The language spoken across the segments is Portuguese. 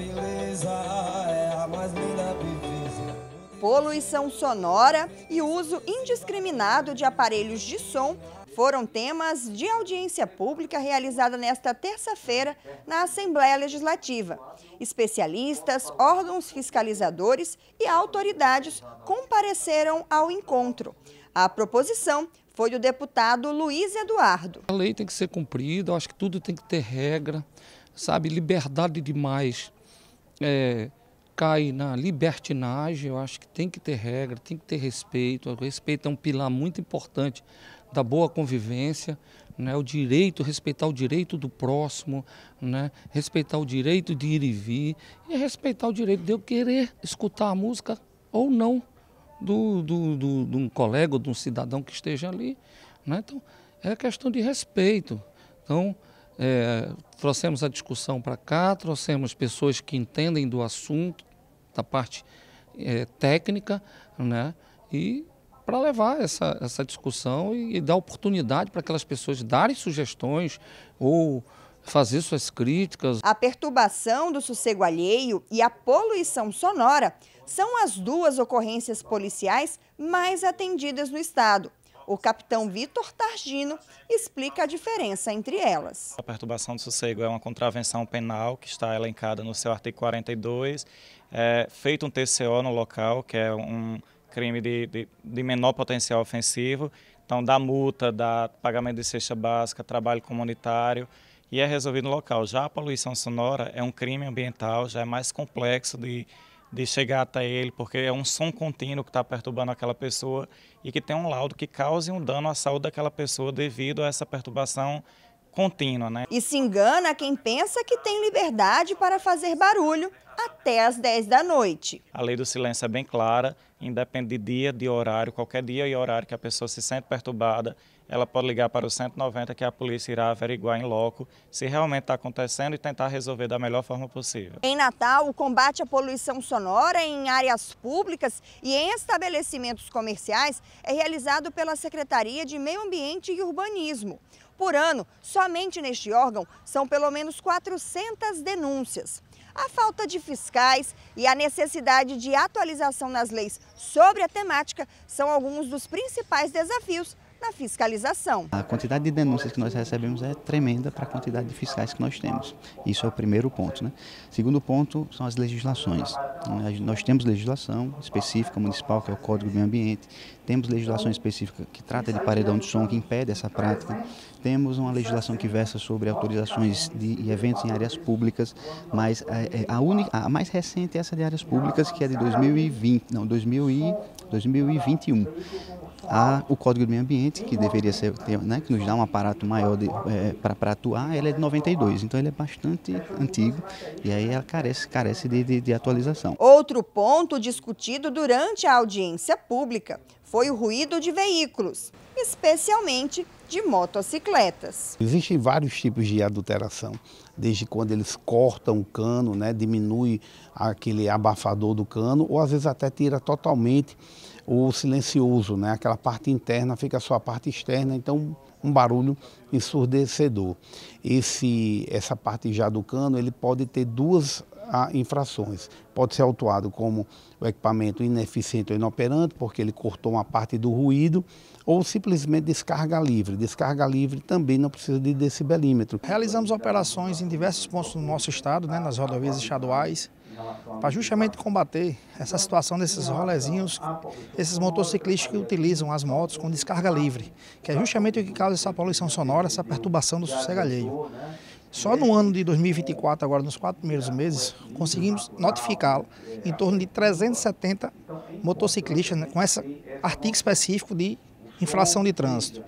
beleza é a mais linda beleza. Poluição sonora e uso indiscriminado de aparelhos de som foram temas de audiência pública realizada nesta terça-feira na Assembleia Legislativa. Especialistas, órgãos fiscalizadores e autoridades compareceram ao encontro. A proposição foi do deputado Luiz Eduardo. A lei tem que ser cumprida, acho que tudo tem que ter regra, sabe? Liberdade demais é, cai na libertinagem, eu acho que tem que ter regra, tem que ter respeito. O respeito é um pilar muito importante da boa convivência, né? o direito, respeitar o direito do próximo, né? respeitar o direito de ir e vir, e respeitar o direito de eu querer escutar a música ou não do, do, do, de um colega ou de um cidadão que esteja ali. Né? Então, é questão de respeito. Então, é, trouxemos a discussão para cá, trouxemos pessoas que entendem do assunto, da parte é, técnica, né? E para levar essa, essa discussão e, e dar oportunidade para aquelas pessoas darem sugestões ou fazer suas críticas. A perturbação do sossego alheio e a poluição sonora são as duas ocorrências policiais mais atendidas no estado. O capitão Vitor Targino explica a diferença entre elas. A perturbação do sossego é uma contravenção penal que está elencada no seu artigo 42, é feito um TCO no local, que é um crime de, de, de menor potencial ofensivo, então dá multa, dá pagamento de cesta básica, trabalho comunitário, e é resolvido no local. Já a poluição sonora é um crime ambiental, já é mais complexo de de chegar até ele, porque é um som contínuo que está perturbando aquela pessoa e que tem um laudo que cause um dano à saúde daquela pessoa devido a essa perturbação contínua. Né? E se engana quem pensa que tem liberdade para fazer barulho até às 10 da noite. A lei do silêncio é bem clara, independe de dia, de horário, qualquer dia e horário que a pessoa se sente perturbada, ela pode ligar para o 190 que a polícia irá averiguar em loco se realmente está acontecendo e tentar resolver da melhor forma possível. Em Natal, o combate à poluição sonora em áreas públicas e em estabelecimentos comerciais é realizado pela Secretaria de Meio Ambiente e Urbanismo. Por ano, somente neste órgão, são pelo menos 400 denúncias. A falta de fiscais e a necessidade de atualização nas leis sobre a temática são alguns dos principais desafios na fiscalização. A quantidade de denúncias que nós recebemos é tremenda para a quantidade de fiscais que nós temos. Isso é o primeiro ponto. Né? Segundo ponto são as legislações. Nós temos legislação específica municipal, que é o Código do Meio Ambiente, temos legislação específica que trata de paredão de som, que impede essa prática, temos uma legislação que versa sobre autorizações de eventos em áreas públicas, mas é, é, a, a mais recente é essa de áreas públicas, que é de 2020, não, 2000 e 2021. Há o Código do Meio Ambiente, que deveria ser, né, que nos dá um aparato maior é, para atuar, ele é de 92, então ele é bastante antigo e aí ela carece, carece de, de, de atualização. Outro ponto discutido durante a audiência pública foi o ruído de veículos, especialmente de motocicletas. Existem vários tipos de adulteração, desde quando eles cortam o cano, né, diminui aquele abafador do cano, ou às vezes até tira totalmente o silencioso, né, aquela parte interna fica só a parte externa, então um barulho ensurdecedor. Esse, essa parte já do cano, ele pode ter duas a infrações. Pode ser autuado como o equipamento ineficiente ou inoperante, porque ele cortou uma parte do ruído, ou simplesmente descarga livre. Descarga livre também não precisa de decibelímetro. Realizamos operações em diversos pontos do nosso estado, né, nas rodovias estaduais, para justamente combater essa situação desses rolezinhos, esses motociclistas que utilizam as motos com descarga livre, que é justamente o que causa essa poluição sonora, essa perturbação do sossego alheio. Só no ano de 2024, agora nos quatro primeiros meses, conseguimos notificá-lo em torno de 370 motociclistas né, com esse artigo específico de infração de trânsito,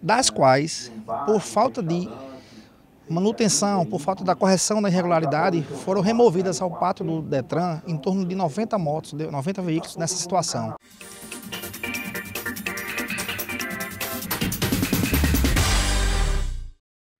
das quais, por falta de manutenção, por falta da correção da irregularidade, foram removidas ao pátio do Detran em torno de 90 motos, 90 veículos nessa situação.